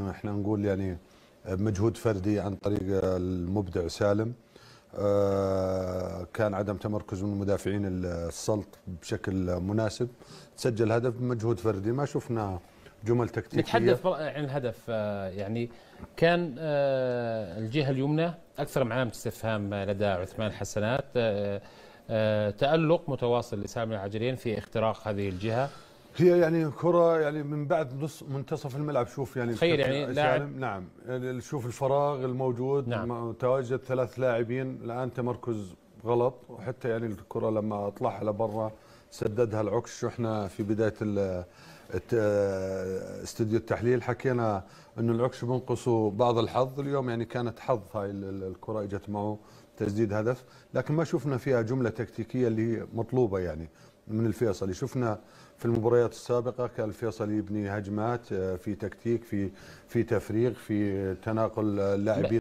احنا نقول يعني آه، مجهود فردي عن طريق آه، المبدع سالم آه، كان عدم تمركز من مدافعين السلط بشكل مناسب تسجل هدف بمجهود فردي ما شفنا جمل تكتيكيه نتحدث عن الهدف يعني كان الجهه اليمنى اكثر من علامه استفهام لدى عثمان حسنات تالق متواصل لسامي العجلين في اختراق هذه الجهه هي يعني كرة يعني من بعد نص منتصف الملعب شوف يعني تخيل يعني لاعب يعني نعم يعني شوف الفراغ الموجود نعم. تواجد ثلاث لاعبين الان تمركز غلط وحتى يعني الكرة لما اطلعها لبرا سددها العكش احنا في بداية استوديو التحليل حكينا انه العكش بنقصه بعض الحظ اليوم يعني كانت حظ هاي الكرة اجت معه تسديد هدف لكن ما شفنا فيها جملة تكتيكية اللي هي مطلوبة يعني من الفيصلي شفنا في المباريات السابقة كان الفيصلي يبني هجمات آه، في تكتيك في في تفريغ في تناقل اللاعبين